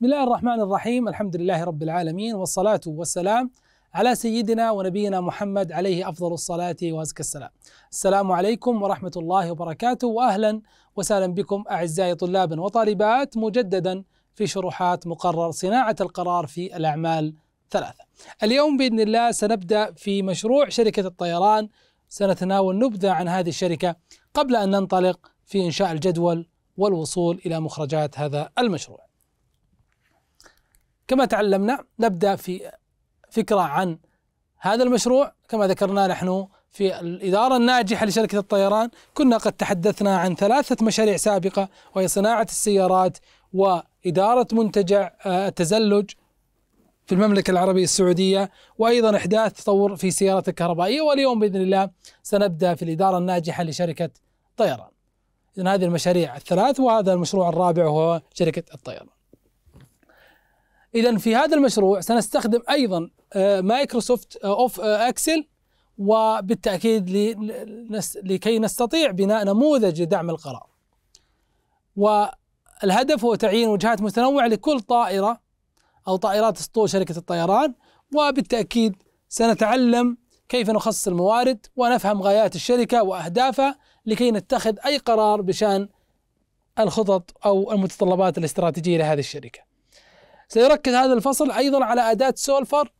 بسم الله الرحمن الرحيم الحمد لله رب العالمين والصلاة والسلام على سيدنا ونبينا محمد عليه أفضل الصلاة وأزكى السلام السلام عليكم ورحمة الله وبركاته وأهلا وسهلا بكم أعزائي طلاب وطالبات مجددا في شروحات مقرر صناعة القرار في الأعمال ثلاثة اليوم بإذن الله سنبدأ في مشروع شركة الطيران سنتناول نبذة عن هذه الشركة قبل أن ننطلق في إنشاء الجدول والوصول إلى مخرجات هذا المشروع كما تعلمنا نبدا في فكره عن هذا المشروع كما ذكرنا نحن في الإدارة الناجحة لشركة الطيران كنا قد تحدثنا عن ثلاثة مشاريع سابقة وهي صناعة السيارات وإدارة منتجع آه، التزلج في المملكة العربية السعودية وأيضا إحداث تطور في السيارات الكهربائية واليوم بإذن الله سنبدأ في الإدارة الناجحة لشركة طيران إذن هذه المشاريع الثلاث وهذا المشروع الرابع هو شركة الطيران اذا في هذا المشروع سنستخدم ايضا مايكروسوفت اوف اكسل وبالتاكيد لكي نستطيع بناء نموذج لدعم القرار. والهدف هو تعيين وجهات متنوعه لكل طائره او طائرات اسطول شركه الطيران وبالتاكيد سنتعلم كيف نخصص الموارد ونفهم غايات الشركه واهدافها لكي نتخذ اي قرار بشان الخطط او المتطلبات الاستراتيجيه لهذه الشركه. سيركز هذا الفصل أيضا على أداة سولفر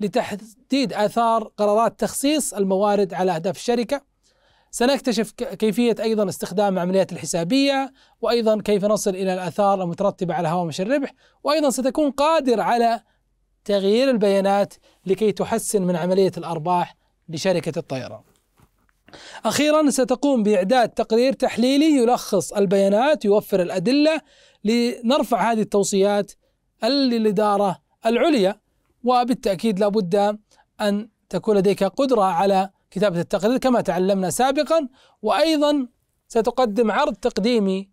لتحديد آثار قرارات تخصيص الموارد على أهداف الشركة سنكتشف كيفية أيضا استخدام العمليات الحسابية وأيضا كيف نصل إلى الآثار المترتبة على هوامش الربح وأيضا ستكون قادر على تغيير البيانات لكي تحسن من عملية الأرباح لشركة الطيران أخيرا ستقوم بإعداد تقرير تحليلي يلخص البيانات يوفر الأدلة لنرفع هذه التوصيات للإدارة العليا وبالتأكيد لابد أن تكون لديك قدرة على كتابة التقرير كما تعلمنا سابقا وأيضا ستقدم عرض تقديمي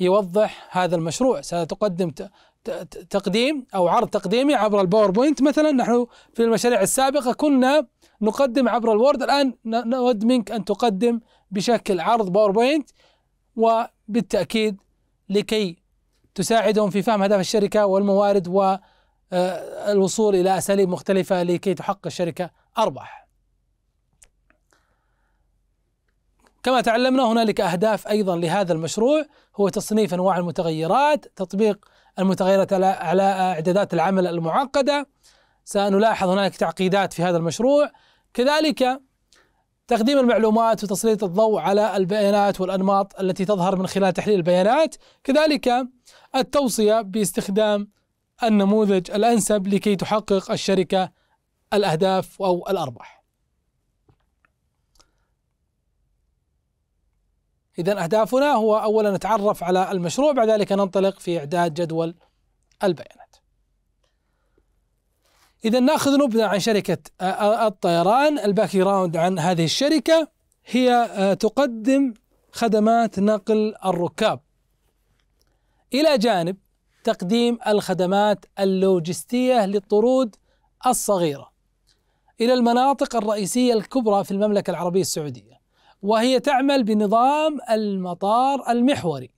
يوضح هذا المشروع ستقدم تقديم أو عرض تقديمي عبر الباوربوينت مثلا نحن في المشاريع السابقة كنا نقدم عبر الوورد الآن نود منك أن تقدم بشكل عرض باوربوينت وبالتأكيد لكي تساعدهم في فهم اهداف الشركه والموارد والوصول آه، الى اساليب مختلفه لكي تحقق الشركه ارباح. كما تعلمنا هنالك اهداف ايضا لهذا المشروع هو تصنيف انواع المتغيرات، تطبيق المتغيرات على اعدادات العمل المعقده. سنلاحظ هنالك تعقيدات في هذا المشروع، كذلك تقديم المعلومات وتسليط الضوء على البيانات والأنماط التي تظهر من خلال تحليل البيانات كذلك التوصية باستخدام النموذج الأنسب لكي تحقق الشركة الأهداف أو الأرباح إذا أهدافنا هو أولا نتعرف على المشروع بعد ذلك ننطلق في إعداد جدول البيان إذا ناخذ نبذة عن شركة الطيران الباك جراوند عن هذه الشركة هي آه، تقدم خدمات نقل الركاب إلى جانب تقديم الخدمات اللوجستية للطرود الصغيرة إلى المناطق الرئيسية الكبرى في المملكة العربية السعودية وهي تعمل بنظام المطار المحوري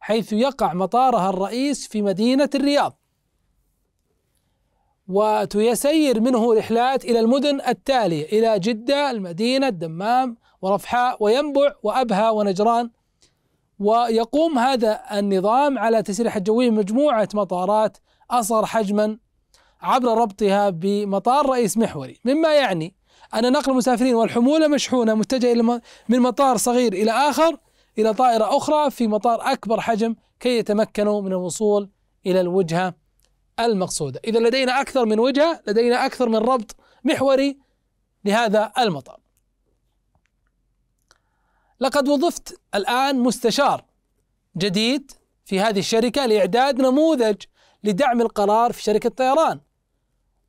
حيث يقع مطارها الرئيس في مدينة الرياض ويسير منه رحلات إلى المدن التالية إلى جدة المدينة الدمام ورفحاء وينبع وأبها ونجران ويقوم هذا النظام على تسريح الجوي مجموعة مطارات أصغر حجما عبر ربطها بمطار رئيس محوري مما يعني أن نقل المسافرين والحمولة مشحونة متجهة من مطار صغير إلى آخر إلى طائرة أخرى في مطار أكبر حجم كي يتمكنوا من الوصول إلى الوجهة المقصودة إذا لدينا أكثر من وجهة لدينا أكثر من ربط محوري لهذا المطار لقد وظفت الآن مستشار جديد في هذه الشركة لإعداد نموذج لدعم القرار في شركة الطيران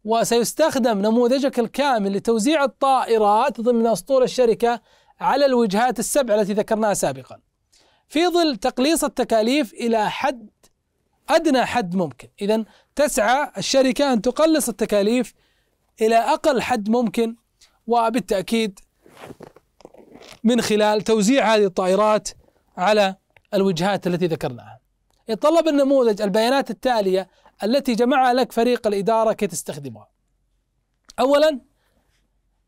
وسيستخدم نموذجك الكامل لتوزيع الطائرات ضمن أسطول الشركة على الوجهات السبع التي ذكرناها سابقا في ظل تقليص التكاليف إلى حد أدنى حد ممكن إذا تسعى الشركة أن تقلص التكاليف إلى أقل حد ممكن وبالتأكيد من خلال توزيع هذه الطائرات على الوجهات التي ذكرناها. يتطلب النموذج البيانات التالية التي جمعها لك فريق الإدارة كي تستخدمها. أولا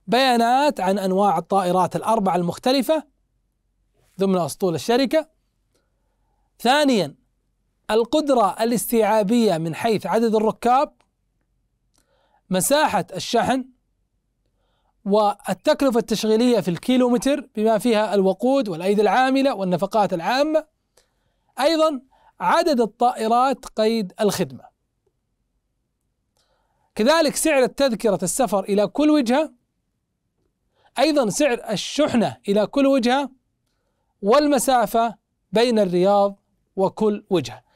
بيانات عن أنواع الطائرات الأربعة المختلفة ضمن أسطول الشركة. ثانيا القدرة الاستيعابية من حيث عدد الركاب مساحة الشحن والتكلفة التشغيلية في الكيلومتر بما فيها الوقود والأيدي العاملة والنفقات العامة أيضا عدد الطائرات قيد الخدمة كذلك سعر التذكرة السفر إلى كل وجهة أيضا سعر الشحنة إلى كل وجهة والمسافة بين الرياض وكل وجهة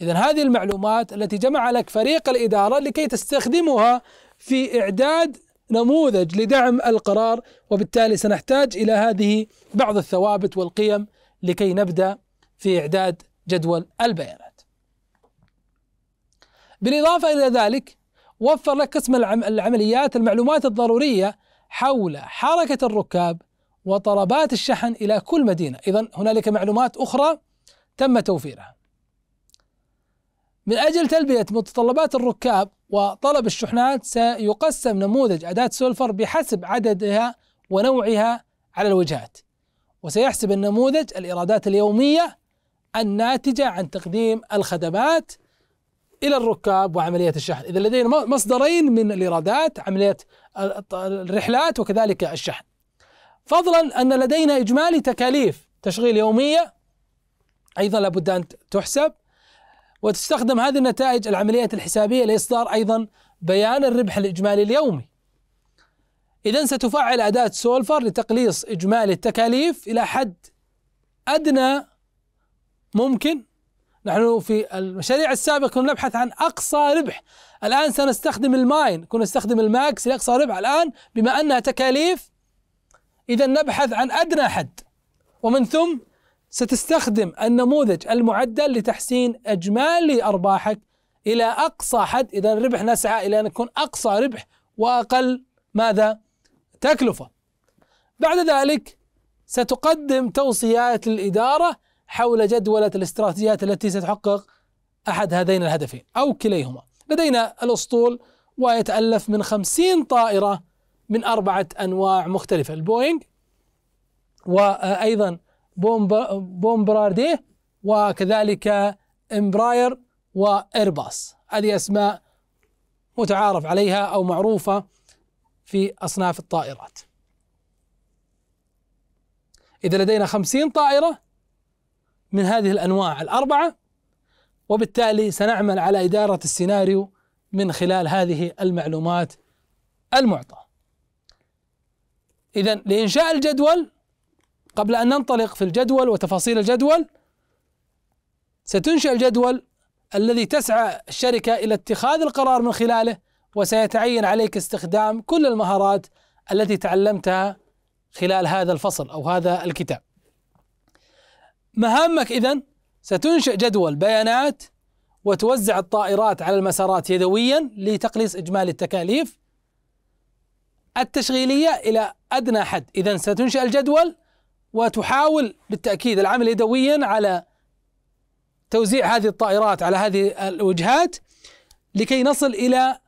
إذا هذه المعلومات التي جمع لك فريق الإدارة لكي تستخدمها في إعداد نموذج لدعم القرار وبالتالي سنحتاج إلى هذه بعض الثوابت والقيم لكي نبدأ في إعداد جدول البيانات. بالإضافة إلى ذلك وفر لك قسم العمليات المعلومات الضرورية حول حركة الركاب وطلبات الشحن إلى كل مدينة، إذا هنالك معلومات أخرى تم توفيرها. من أجل تلبية متطلبات الركاب وطلب الشحنات سيقسم نموذج أداة سولفر بحسب عددها ونوعها على الوجهات وسيحسب النموذج الإيرادات اليومية الناتجة عن تقديم الخدمات إلى الركاب وعملية الشحن إذا لدينا مصدرين من الإيرادات عملية الرحلات وكذلك الشحن فضلا أن لدينا إجمالي تكاليف تشغيل يومية أيضا لابد أن تحسب وتستخدم هذه النتائج العمليات الحسابية لإصدار أيضا بيان الربح الإجمالي اليومي إذا ستفعل أداة سولفر لتقليص إجمالي التكاليف إلى حد أدنى ممكن نحن في المشاريع السابقة كنا نبحث عن أقصى ربح الآن سنستخدم الماين كنا نستخدم الماكس لأقصى ربح الآن بما أنها تكاليف إذا نبحث عن أدنى حد ومن ثم ستستخدم النموذج المعدل لتحسين اجمالي ارباحك الى اقصى حد اذا الربح نسعى الى ان يكون اقصى ربح واقل ماذا؟ تكلفه. بعد ذلك ستقدم توصيات للاداره حول جدوله الاستراتيجيات التي ستحقق احد هذين الهدفين او كليهما. لدينا الاسطول ويتالف من 50 طائره من اربعه انواع مختلفه البوينغ وايضا بومبراردي وكذلك امبراير وايرباص هذه اسماء متعارف عليها او معروفه في اصناف الطائرات اذا لدينا خمسين طائره من هذه الانواع الاربعه وبالتالي سنعمل على اداره السيناريو من خلال هذه المعلومات المعطاه اذا لانشاء الجدول قبل أن ننطلق في الجدول وتفاصيل الجدول ستنشأ الجدول الذي تسعى الشركة إلى اتخاذ القرار من خلاله وسيتعين عليك استخدام كل المهارات التي تعلمتها خلال هذا الفصل أو هذا الكتاب مهامك إذن ستنشئ جدول بيانات وتوزع الطائرات على المسارات يدويا لتقليص إجمالي التكاليف التشغيلية إلى أدنى حد إذا ستنشئ الجدول وتحاول بالتأكيد العمل يدويا على توزيع هذه الطائرات على هذه الوجهات لكي نصل إلى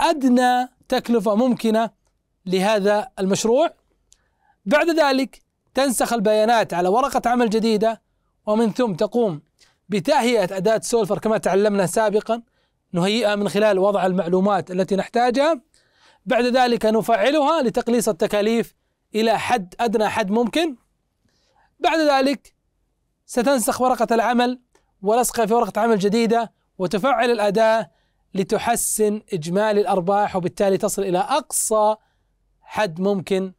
أدنى تكلفة ممكنة لهذا المشروع بعد ذلك تنسخ البيانات على ورقة عمل جديدة ومن ثم تقوم بتهيئة أداة سولفر كما تعلمنا سابقا نهيئها من خلال وضع المعلومات التي نحتاجها بعد ذلك نفعلها لتقليص التكاليف إلى حد أدنى حد ممكن بعد ذلك ستنسخ ورقة العمل ولصقها في ورقة عمل جديدة وتفعل الأداة لتحسن إجمالي الأرباح وبالتالي تصل إلى أقصى حد ممكن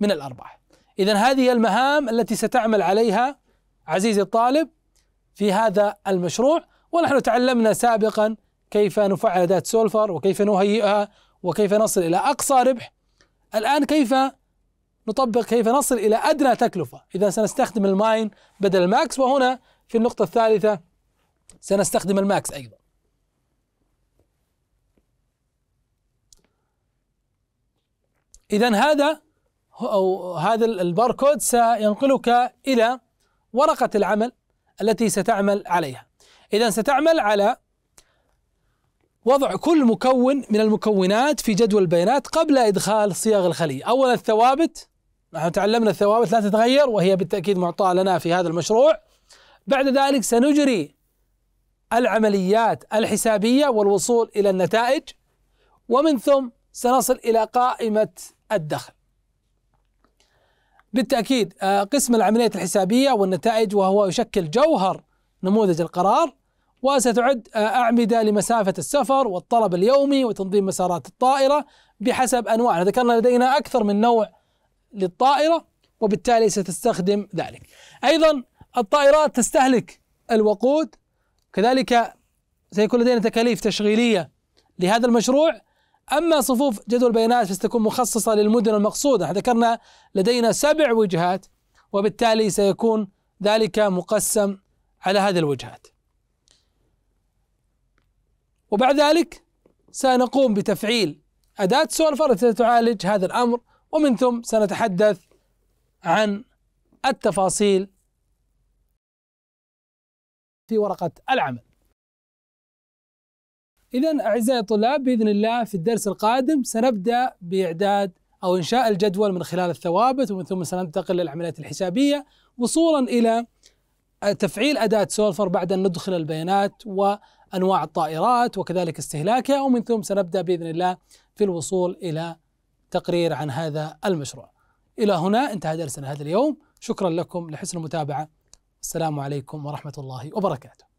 من الأرباح إذا هذه المهام التي ستعمل عليها عزيزي الطالب في هذا المشروع ونحن تعلمنا سابقا كيف نفعل أداة سولفر وكيف نهيئها وكيف نصل إلى أقصى ربح الآن كيف نطبق كيف نصل إلى أدنى تكلفة إذا سنستخدم الماين بدل الماكس وهنا في النقطة الثالثة سنستخدم الماكس أيضا إذا هذا أو هذا الباركود سينقلك إلى ورقة العمل التي ستعمل عليها إذا ستعمل على وضع كل مكون من المكونات في جدول البيانات قبل إدخال صيغ الخلية أولا الثوابت نحن تعلمنا الثوابت لا تتغير وهي بالتأكيد معطاة لنا في هذا المشروع بعد ذلك سنجري العمليات الحسابية والوصول إلى النتائج ومن ثم سنصل إلى قائمة الدخل بالتأكيد آه، قسم العمليات الحسابية والنتائج وهو يشكل جوهر نموذج القرار وستعد آه، أعمدة لمسافة السفر والطلب اليومي وتنظيم مسارات الطائرة بحسب أنواع ذكرنا لدينا أكثر من نوع للطائرة وبالتالي ستستخدم ذلك أيضا الطائرات تستهلك الوقود كذلك سيكون لدينا تكاليف تشغيلية لهذا المشروع أما صفوف جدول بيانات فستكون مخصصة للمدن المقصودة ذكرنا لدينا سبع وجهات وبالتالي سيكون ذلك مقسم على هذه الوجهات وبعد ذلك سنقوم بتفعيل أداة سولفر التي تعالج هذا الأمر ومن ثم سنتحدث عن التفاصيل في ورقة العمل إذا أعزائي الطلاب بإذن الله في الدرس القادم سنبدأ بإعداد أو إنشاء الجدول من خلال الثوابت ومن ثم سننتقل للعمليات الحسابية وصولا إلى تفعيل أداة سولفر بعد أن ندخل البيانات وأنواع الطائرات وكذلك استهلاكها ومن ثم سنبدأ بإذن الله في الوصول إلى تقرير عن هذا المشروع إلى هنا انتهى درسنا هذا اليوم شكرا لكم لحسن المتابعة السلام عليكم ورحمة الله وبركاته